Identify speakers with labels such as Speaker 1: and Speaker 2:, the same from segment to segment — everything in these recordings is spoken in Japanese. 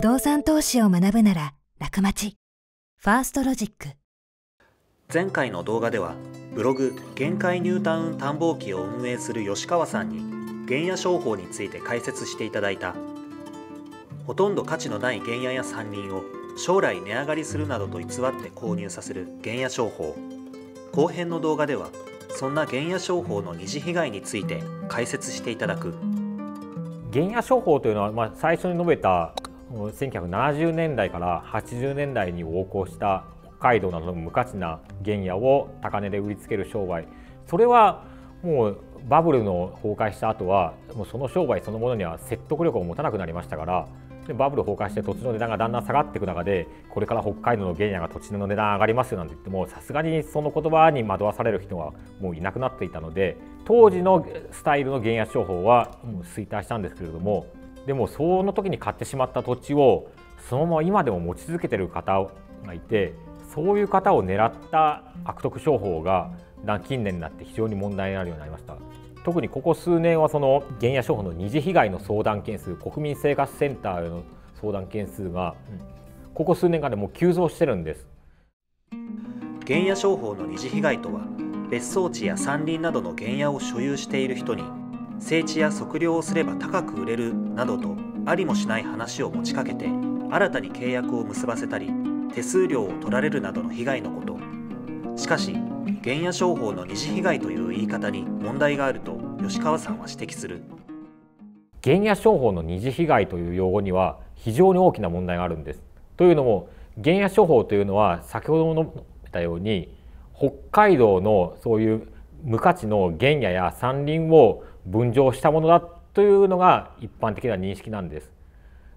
Speaker 1: 不動産投資を学ぶなら楽町ファーストロジック
Speaker 2: 前回の動画ではブログ「限界ニュータウン探訪記」を運営する吉川さんに原野商法について解説していただいたほとんど価値のない原野や山林を将来値上がりするなどと偽って購入させる原野商法後編の動画ではそんな原野商法の二次被害について解説していただく原野商法というのは、まあ、最初に述べた1970年代から80年代に横行した北海道などの無価値な原野を高値で売りつける商売それはもうバブルの崩壊した後はもその商売そのものには説得力を持たなくなりましたからでバブル崩壊して土地の値段がだんだん下がっていく中でこれから北海道の原野が土地の値段上がりますよなんて言ってもさすがにその言葉に惑わされる人はもういなくなっていたので当時のスタイルの原野商法はもう衰退したんですけれどもでもその時に買ってしまった土地をそのまま今でも持ち続けてる方がいてそういう方を狙った悪徳商法が近年になって非常に問題になるようになりました特にここ数年はその原野商法の二次被害の相談件数国民生活センターの相談件数がここ数年間でも急増してるんです原野商法の二次被害とは別荘地や山林などの原野を所有している人に整地や測量をすれば高く売れるなどとありもしない話を持ちかけて新たに契約を結ばせたり手数料を取られるなどの被害のことしかし原野商法の二次被害という言い方に問題があると吉川さんは指摘する原野商法の二次被害という用語には非常に大きな問題があるんですというのも原野商法というのは先ほども述べたように北海道のそういう無価値の原野や山林を分譲したものだというのが一般的な認識なんです。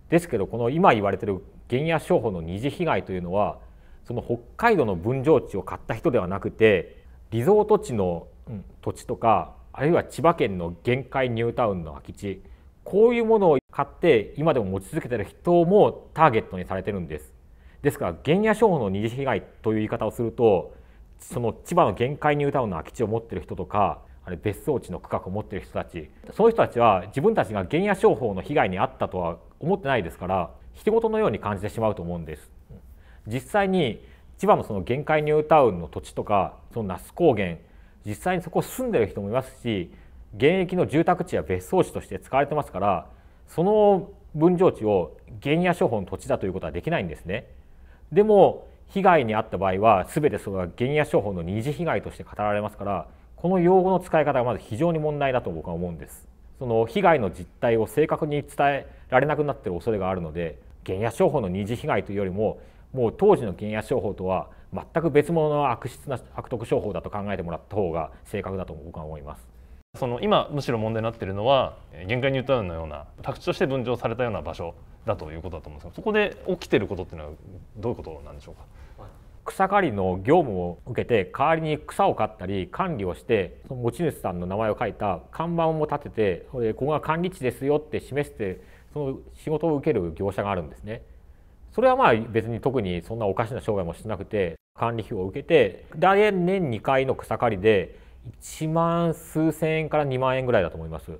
Speaker 2: ですけどこの今言われてる原野商法の二次被害というのはその北海道の分譲地を買った人ではなくてリゾート地の土地とかあるいは千葉県の限界ニュータウンの空き地こういうものを買って今でも持ち続けてる人もターゲットにされてるんです。ですから原野商法の二次被害という言い方をするとその千葉の限界ニュータウンの空き地を持ってる人とか別荘地の区画を持ってる人たちその人たちは自分たちが原野商法の被害に遭ったとは思ってないですから人事のように感じてしまうと思うんです。実際に千葉のその限界ニュータウンの土地とかその那須高原実際にそこ住んでる人もいますし現役の住宅地や別荘地として使われてますからその分譲地を原野商法の土地だということはできないんですね。でも被害に遭った場合は全てそれは原野商法の二次被害として語られますからこの用語の使い方がまず非常に問題だと僕は思うんですその被害の実態を正確に伝えられなくなってる恐れがあるので原野商法の二次被害というよりももう当時の原野商法とは全く別物の悪質な悪徳商法だと考えてもらった方が正確だと僕は思います
Speaker 1: その今むしろ問題になっているのは限界ニュータウンのような宅地として分譲されたような場所だということだと思うんですがそこで起きていることっていうのはどういうことなんでしょうか草刈り
Speaker 2: の業務を受けて代わりに草を刈ったり管理をしてその持ち主さんの名前を書いた看板も立ててここが管理地ですよって示してその仕事を受ける業者があるんですね。それはまあ別に特にそんなおかしな商売もしてなくて管理費を受けて大変年2回の草刈りで1万数千円から2万円ぐらいだと思います。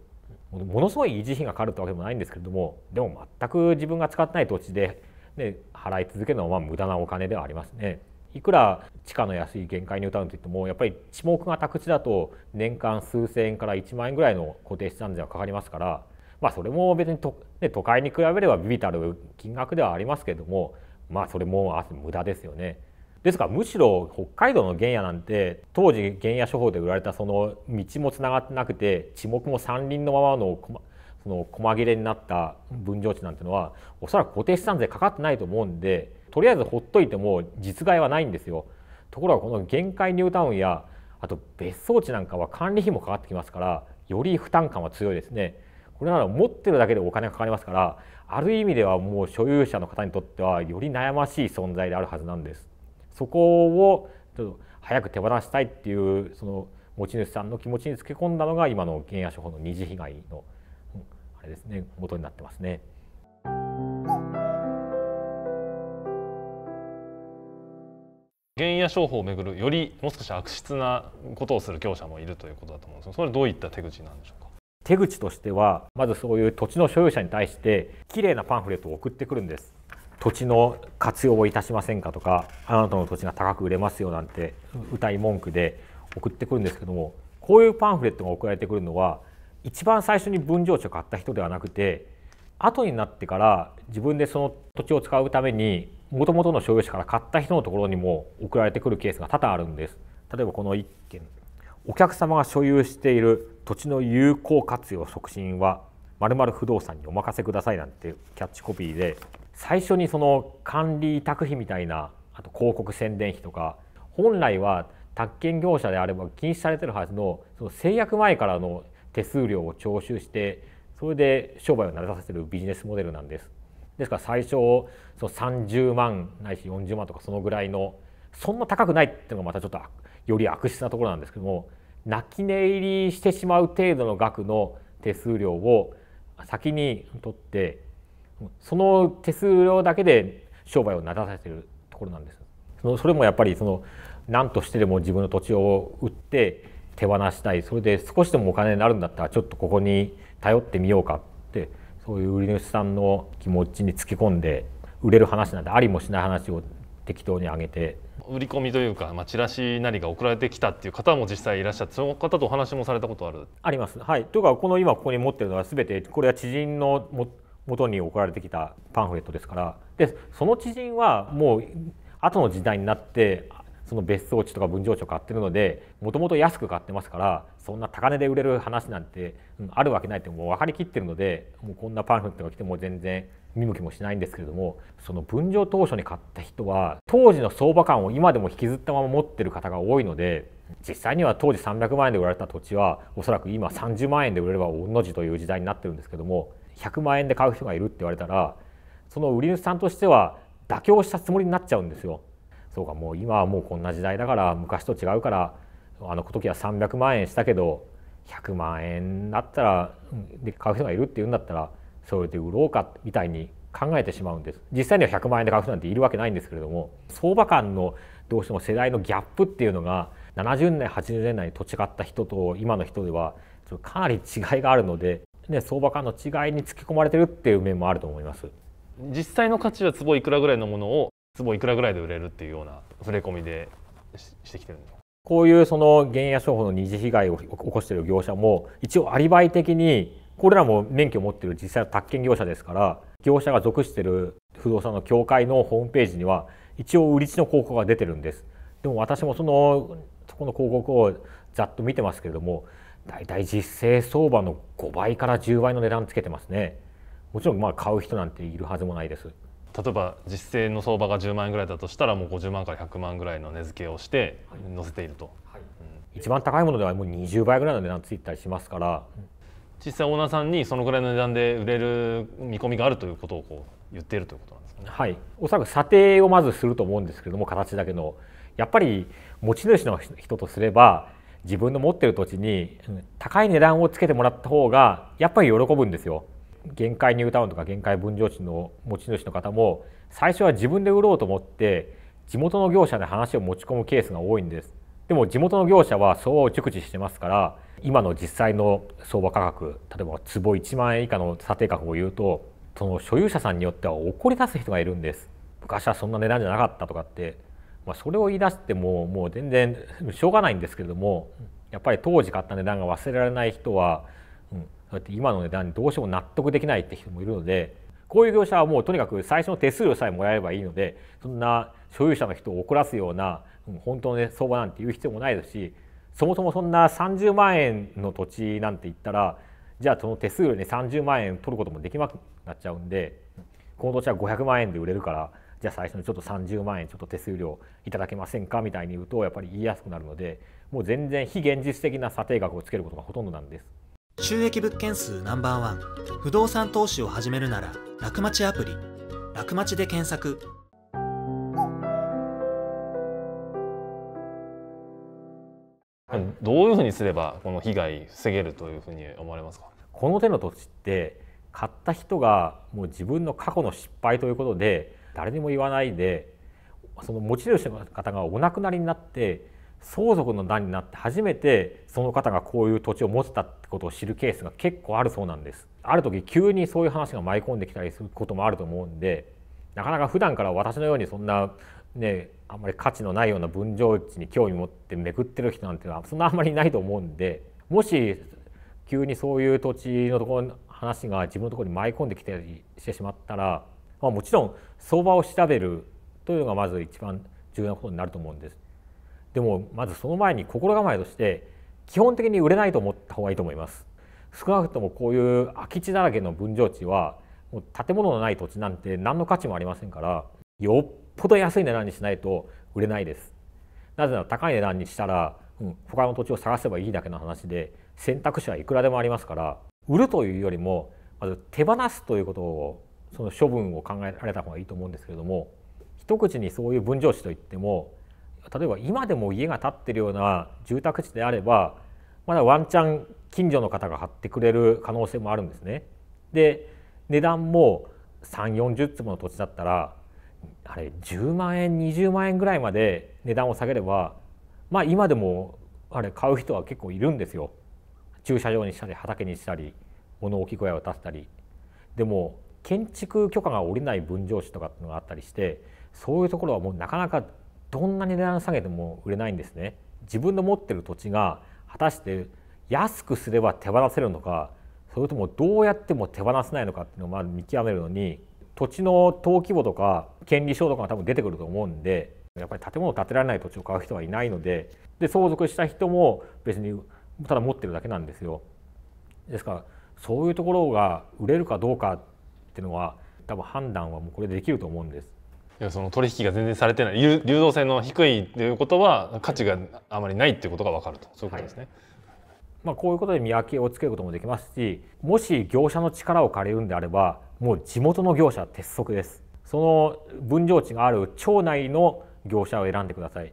Speaker 2: ものすごい維持費がかかるってわけでもないんですけれどもでも全く自分が使ってない土地で、ね、払い続けるのはまあ無駄なお金ではありますね。いくら地価の安い限界に歌うといってもやっぱり地目が宅地だと年間数千円から1万円ぐらいの固定資産税はかかりますから、まあ、それも別にと、ね、都会に比べれば微々たる金額ではありますけども、まあ、それも無駄ですよね。ですからむしろ北海道の原野なんて当時原野処方で売られたその道もつながってなくて地目も山林のままのその細切れになった分譲地なんてのはおそらく固定資産税かかってないと思うんでとりあえずほっといても実害はないんですよところがこの限界ニュータウンやあと別荘地なんかは管理費もかかってきますからより負担感は強いですねこれなら持ってるだけでお金がかかりますからある意味ではもう所有者の方にとってはより悩ましい存在であるはずなんですそこをちょっと早く手放したいっていうその持ち主さんの気持ちにつけ込んだのが今の原野処方の二次被害のあれですね元になってますね。
Speaker 1: 円や商法をめぐるよりもう少し悪質なことをする業者もいるということだと思うんですがそれはどういった手口なんでしょうか
Speaker 2: 手口としてはまずそういう土地の所有者に対してきれいなパンフレットを送ってくるんです土地の活用をいたしませんかとかあなたの土地が高く売れますよなんて歌い文句で送ってくるんですけどもこういうパンフレットが送られてくるのは一番最初に分譲地を買った人ではなくて後になってから自分でその土地を使うためにもともとの所有者から買った人のところにも送られてくるケースが多々あるんです例えばこの1件お客様が所有している土地の有効活用促進は〇〇不動産にお任せくださいなんてキャッチコピーで最初にその管理委託費みたいなあと広告宣伝費とか本来は宅建業者であれば禁止されてるはずのその制約前からの手数料を徴収してそれで商売を慣れさせるビジネスモデルなんです。ですから最初その30万ないし40万とかそのぐらいのそんな高くないっていうのがまたちょっとより悪質なところなんですけども泣き寝入りしてしまう程度の額の手数料を先に取ってその手数料だけで商売をなださせてるところなんです。そのそれもやっぱりその何としてでも自分の土地を売って手放したいそれで少しでもお金になるんだったらちょっとここに頼ってみようかってそういう売り主さんの気持ちにつけ込んで売れる話なんてありもしない話を適当に上げて
Speaker 1: 売り込みというか、まあ、チラシなりが送られてきたっていう方も実際いらっしゃってその方とお話もされたことあるあ
Speaker 2: りますはいというかこの今ここに持ってるのは全てこれは知人のも元に送られてきたパンフレットですからでその知人はもう後の時代になってその別荘地とか分譲地を買ってるのでもともと安く買ってますからそんな高値で売れる話なんて、うん、あるわけないってもう分かりきってるのでもうこんなパンフレットが来ても全然見向きもしないんですけれどもその分譲当初に買った人は当時の相場感を今でも引きずったまま持ってる方が多いので実際には当時300万円で売られた土地はおそらく今30万円で売れれば御の字という時代になってるんですけども100万円で買う人がいるって言われたらその売り主さんとしては妥協したつもりになっちゃうんですよ。そうかもう今はもうこんな時代だから昔と違うからあの時は300万円したけど100万円だったらで買う人がいるっていうんだったらそれで売ろうかみたいに考えてしまうんです実際には100万円で買う人なんているわけないんですけれども相場間のどうしても世代のギャップっていうのが70年80年代にと違った人と今の人ではかなり違いがあるので、ね、相場間の違いにつけ込まれてるっていう面もあると思います
Speaker 1: 実際の価値は壺いくらぐらいのものを壺いくらぐらいで売れるっていうような触れ込みでしてきてるんです
Speaker 2: こういうその原野商法の二次被害を起こしている業者も一応アリバイ的にこれらも免許を持っている実際の宅建業者ですから業者が属している不動産の協会のホームページには一応売り地の広告が出てるんですでも私もそのそこの広告をざっと見てますけれども大体実勢相場の5倍から10倍の値段つけてますねもちろんまあ買う人なんているは
Speaker 1: ずもないです例えば実勢の相場が10万円ぐらいだとしたらもう50万から100万ぐらいの値付けをして載せていると、はい
Speaker 2: うん、一番高いものではもう20倍ぐらいの値段ついたりしますから、うん、
Speaker 1: 実際オーナーさんにそのぐらいの値段で売れる見込みがあるということをこ
Speaker 2: う言っているということなんですかね。はい、おそらく査定をまずすると思うんですけれども形だけのやっぱり持ち主の人とすれば自分の持ってる土地に高い値段をつけてもらった方がやっぱり喜ぶんですよ。限界ニュータウンとか限界分譲地の持ち主の方も最初は自分で売ろうと思って地元の業者で話を持ち込むケースが多いんですでも地元の業者は相場を熟知してますから今の実際の相場価格例えば坪1万円以下の査定額を言うとその所有者さんによっては怒り出す人がいるんです昔はそんな値段じゃなかったとかって、まあ、それを言い出してももう全然しょうがないんですけれどもやっぱり当時買った値段が忘れられない人は、うん、そうやって今の値段にどうしても納得できないって人もいるのでこういう業者はもうとにかく最初の手数料さえもらえればいいのでそんな所有者の人を怒らすような本当の、相場なんて言う必要もないですしそもそもそんな30万円の土地なんて言ったらじゃあその手数料に30万円取ることもできなくなっちゃうんでこの土地は500万円で売れるからじゃあ最初にちょっと30万円ちょっと手数料いただけませんかみたいに言うとやっぱり言いやすくなるのでもう全然非現実的な査定額をつけることがほとんどなんです。収益物件数ナンバーワン不動産投資を始めるなら楽町アプリ楽町で検索
Speaker 1: どういうふうにすればこの被害防げるというふうに思われますかこの手の土地って買った人がもう自分の過去
Speaker 2: の失敗ということで誰にも言わないでその持ち主の方がお亡くなりになって相続の段になって初めてその方がこういう土地を持ってたってことを知るケースが結構あるそうなんですある時急にそういう話が舞い込んできたりすることもあると思うんでなかなか普段から私のようにそんなねあんまり価値のないような分譲地に興味持ってめくってる人なんてのはそんなあんまりいないと思うんでもし急にそういう土地のところの話が自分のところに舞い込んできたりしてしまったら、まあ、もちろん相場を調べるというのがまず一番重要なことになると思うんです。でもまずその前に心構えとして基本的に売れないと思った方がいいと思います少なくともこういう空き地だらけの分譲地はもう建物のない土地なんて何の価値もありませんからよっぽど安い値段にしないと売れないですなぜなら高い値段にしたら、うん、他の土地を探せばいいだけの話で選択肢はいくらでもありますから売るというよりもまず手放すということをその処分を考えられた方がいいと思うんですけれども一口にそういう分譲地といっても例えば今でも家が建ってるような住宅地であればまだワンチャン近所の方が貼ってくれる可能性もあるんですね。で値段も3 4 0坪の土地だったらあれ10万円20万円ぐらいまで値段を下げればまあ今でもあれ買う人は結構いるんですよ。駐車場にしたり畑にしたり物置小屋を建てたり。でも建築許可が下りない分譲地とかっていうのがあったりしてそういうところはもうなかなかどんなに値段下げても売れないんですね。自分の持ってる土地が果たして安くすれば手放せるのかそれともどうやっても手放せないのかっていうのをまあ見極めるのに土地の登記簿とか権利書とかが多分出てくると思うんでやっぱり建物を建てられない土地を買う人はいないのでで相続した人も別にただ持ってるだけなんですよ。ですからそういうところが売れるかどうかっていうのは多分判
Speaker 1: 断はもうこれでできると思うんです。いやその取引が全然されてない流動性の低いということは価値があまりないということが分かるとそういうことですね。はい、
Speaker 2: まあ、こういうことで見分けをつけることもできますしもし業者の力を借りるんであればもう地元の業者鉄則ですその分譲地がある町内の業者を選んでください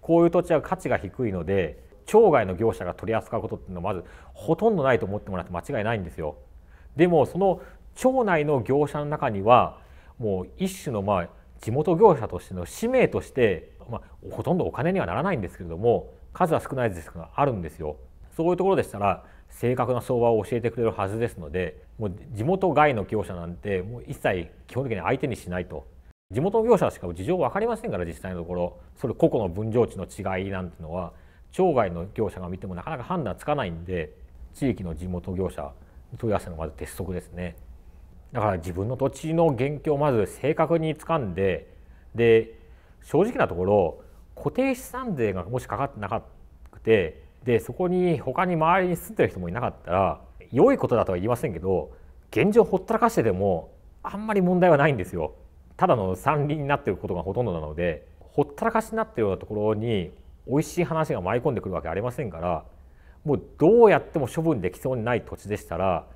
Speaker 2: こういう土地は価値が低いので町外の業者が取り扱うことっていうのはまずほとんどないと思ってもらって間違いないんですよでもその町内の業者の中にはもう一種のまあ地元業者としての使命として、まあ、ほとんどお金にはならないんですけれども数は少ないですがあるんですよ。そういうところでしたら正確な相場を教えてくれるはずですのでもう地元外の業者なんてもう一切基本的に相手にしないと地元の業者しか事情分かりませんから実際のところそれ個々の分譲地の違いなんてのは町外の業者が見てもなかなか判断つかないんで地域の地元業者問い合わせのまず鉄則ですね。だから自分の土地の現況をまず正確につかんでで正直なところ固定資産税がもしかかってなくてでそこに他に周りに住んでる人もいなかったら良いことだとは言いませんけど現状ほったらかしてでもあんまり問題はないんですよ。ただの山林になっていることがほとんどなのでほったらかしになっているようなところに美味しい話が舞い込んでくるわけありませんからもうどうやっても処分できそうにない土地でしたら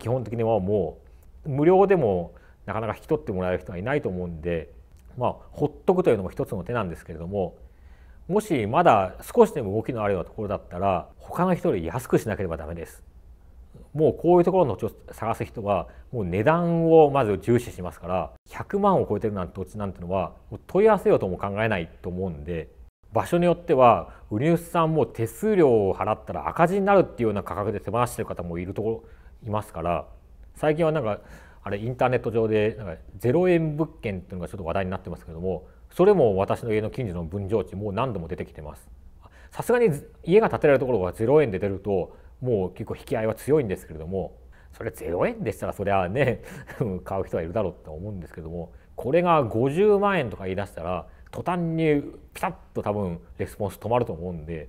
Speaker 2: 基本的にはもう無料でもなかなか引き取ってもらえる人はいないと思うんで、まあ、ほっとくというのも一つの手なんですけれどももしまだ少しでも動きのあるようなところだったら他の人より安くしなければダメです。もうこういうところの土地を探す人はもう値段をまず重視しますから100万を超えてるなんて土地なんてのは問い合わせようとも考えないと思うんで場所によっては売り主さんも手数料を払ったら赤字になるっていうような価格で手放してる方もいるところいますから最近はなんかあれインターネット上でなんか0円物件っていうのがちょっと話題になってますけどもそれも私の家の近所の分譲地もう何度も出てきてますさすがに家が建てられるところが0円で出るともう結構引き合いは強いんですけれどもそれ0円でしたらそりゃね 買う人はいるだろうって思うんですけどもこれが50万円とか言い出したら途端にピタッと多分
Speaker 1: レスポンス止まると思うんで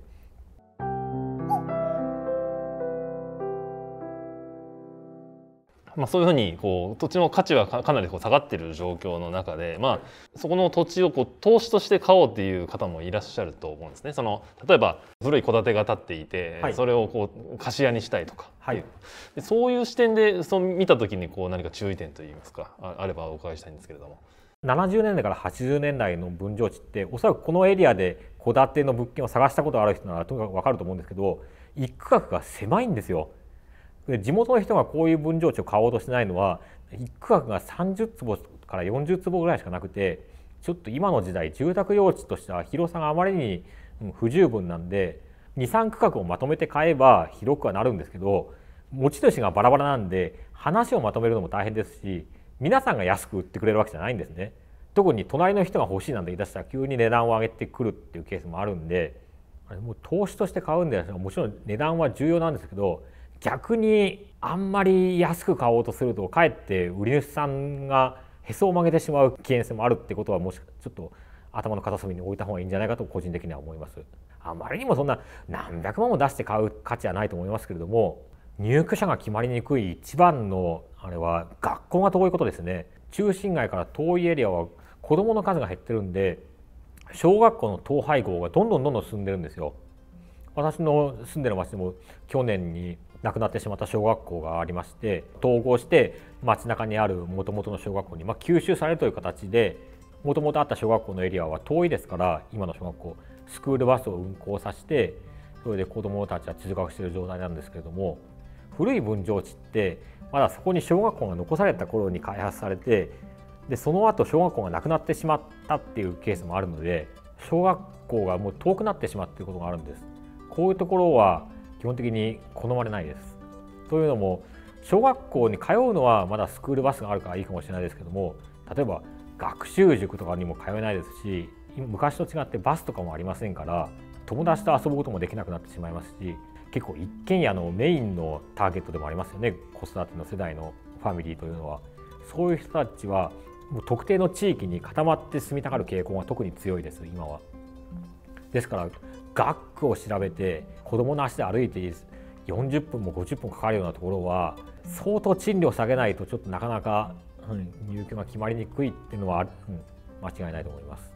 Speaker 1: まあ、そういうふうにこう土地の価値はかなりこう下がっている状況の中で、まあ、そこの土地をこう投資として買おうっていう方もいらっしゃると思うんですね。その例えば古い戸建てが建っていて、はい、それをこう貸し屋にしたいとか、はい、そういう視点でその見た時にこう何か注意点といいますかあればお伺いしたいんですけれども。
Speaker 2: 70年代から80年代の分譲地っておそらくこのエリアで戸建ての物件を探したことがある人ならとにかく分かると思うんですけど一区画が狭いんですよ。で地元の人がこういう分譲地を買おうとしてないのは一区画が30坪から40坪ぐらいしかなくてちょっと今の時代住宅用地としては広さがあまりに不十分なんで23区画をまとめて買えば広くはなるんですけど持ち主がバラバラなんで話をまとめるのも大変ですし皆さんが安く売ってくれるわけじゃないんですね。特に隣の人が欲しいなんて言い出したら急に値段を上げてくるっていうケースもあるんでもう投資として買うんではもちろん値段は重要なんですけど逆にあんまり安く買おうとするとかえって売り主さんがへそを曲げてしまう危険性もあるってことはもしちょっと頭の片隅に置いた方がいいんじゃないかと個人的には思います。あまりにもそんな何百万も出して買う価値はないと思いますけれども入居者が決まりにくい一番のあれは学校が遠いことですね中心街から遠いエリアは子どもの数が減ってるんで小学校の統廃合がどんどんどんどん進んでるんですよ。私の住んでる町も去年に亡くなってしまった小学校がありまして統合して街中にあるもともとの小学校に、まあ、吸収されるという形でもともとあった小学校のエリアは遠いですから今の小学校スクールバスを運行させてそれで子どもたちは通学している状態なんですけれども古い分譲地ってまだそこに小学校が残された頃に開発されてでその後小学校がなくなってしまったっていうケースもあるので小学校がもう遠くなってしまっていうことがあるんです。こういうところは本的に好まれないです。というのも小学校に通うのはまだスクールバスがあるからいいかもしれないですけども例えば学習塾とかにも通えないですし昔と違ってバスとかもありませんから友達と遊ぶこともできなくなってしまいますし結構一軒家のメインのターゲットでもありますよね子育ての世代のファミリーというのは。そういう人たちはもう特定の地域に固まって住みたがる傾向が特に強いです今は。ですから学区を調べて子どもの足で歩いていいです40分も50分かかるようなところは相当賃料下げないとちょっとなかなか、うん、入居が決まりにくいっていうのは、うん、間違いないと思います。